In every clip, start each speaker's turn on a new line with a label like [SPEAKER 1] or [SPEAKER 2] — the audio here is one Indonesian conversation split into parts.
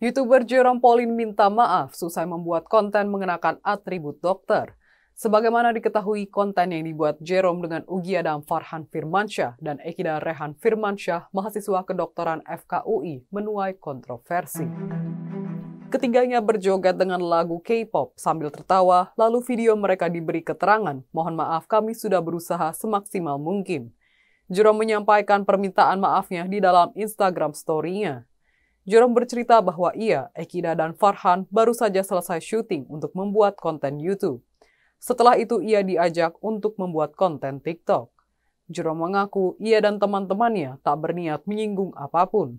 [SPEAKER 1] YouTuber Jerome Pauline minta maaf selesai membuat konten mengenakan atribut dokter. Sebagaimana diketahui, konten yang dibuat Jerome dengan Ugi Adam Farhan Firmansyah dan Ekida Rehan Firmansyah, mahasiswa kedokteran FKUI, menuai kontroversi. Ketiganya berjoget dengan lagu K-pop sambil tertawa, lalu video mereka diberi keterangan, mohon maaf kami sudah berusaha semaksimal mungkin. Jerome menyampaikan permintaan maafnya di dalam Instagram story-nya. Jerome bercerita bahwa ia, Ekida, dan Farhan baru saja selesai syuting untuk membuat konten YouTube. Setelah itu ia diajak untuk membuat konten TikTok. Jerome mengaku ia dan teman-temannya tak berniat menyinggung apapun.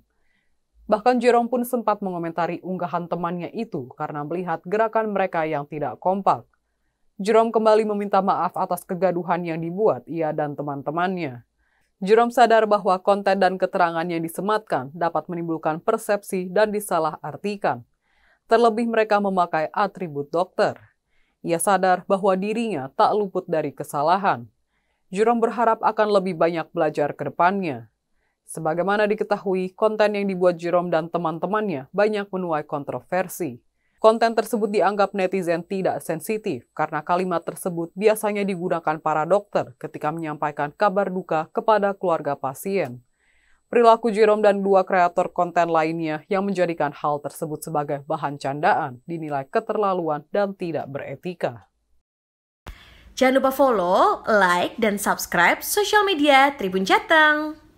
[SPEAKER 1] Bahkan Jerome pun sempat mengomentari unggahan temannya itu karena melihat gerakan mereka yang tidak kompak. Jerome kembali meminta maaf atas kegaduhan yang dibuat ia dan teman-temannya. Jerome sadar bahwa konten dan keterangan yang disematkan dapat menimbulkan persepsi dan disalahartikan. Terlebih mereka memakai atribut dokter. Ia sadar bahwa dirinya tak luput dari kesalahan. Jerome berharap akan lebih banyak belajar ke depannya. Sebagaimana diketahui, konten yang dibuat Jerome dan teman-temannya banyak menuai kontroversi. Konten tersebut dianggap netizen tidak sensitif karena kalimat tersebut biasanya digunakan para dokter ketika menyampaikan kabar duka kepada keluarga pasien. Perilaku Jerome dan dua kreator konten lainnya yang menjadikan hal tersebut sebagai bahan candaan dinilai keterlaluan dan tidak beretika. Jangan lupa follow, like, dan subscribe sosial media Tribun Jateng.